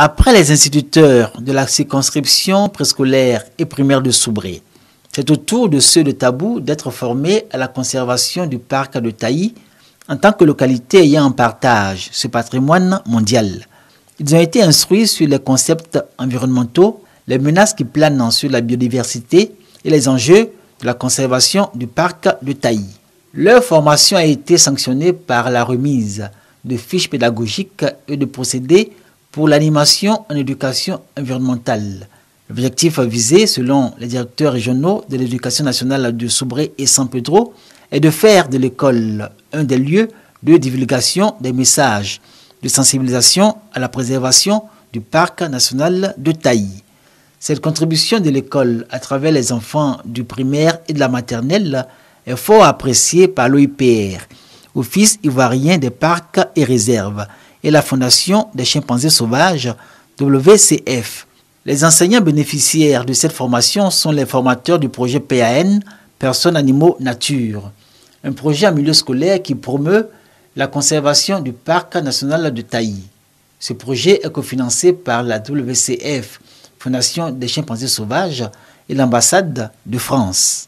après les instituteurs de la circonscription préscolaire et primaire de Soubré. C'est au tour de ceux de Tabou d'être formés à la conservation du parc de Taï en tant que localité ayant en partage ce patrimoine mondial. Ils ont été instruits sur les concepts environnementaux, les menaces qui planent sur la biodiversité et les enjeux de la conservation du parc de Taï. Leur formation a été sanctionnée par la remise de fiches pédagogiques et de procédés pour l'animation en éducation environnementale. L'objectif visé, selon les directeurs régionaux de l'éducation nationale de Soubré et San Pedro, est de faire de l'école un des lieux de divulgation des messages de sensibilisation à la préservation du parc national de Taï. Cette contribution de l'école à travers les enfants du primaire et de la maternelle est fort appréciée par l'OIPR, Office ivoirien des parcs et réserves, et la Fondation des chimpanzés sauvages, WCF. Les enseignants bénéficiaires de cette formation sont les formateurs du projet PAN, Personnes, Animaux, Nature, un projet en milieu scolaire qui promeut la conservation du parc national de Taï. Ce projet est cofinancé par la WCF, Fondation des chimpanzés sauvages, et l'ambassade de France.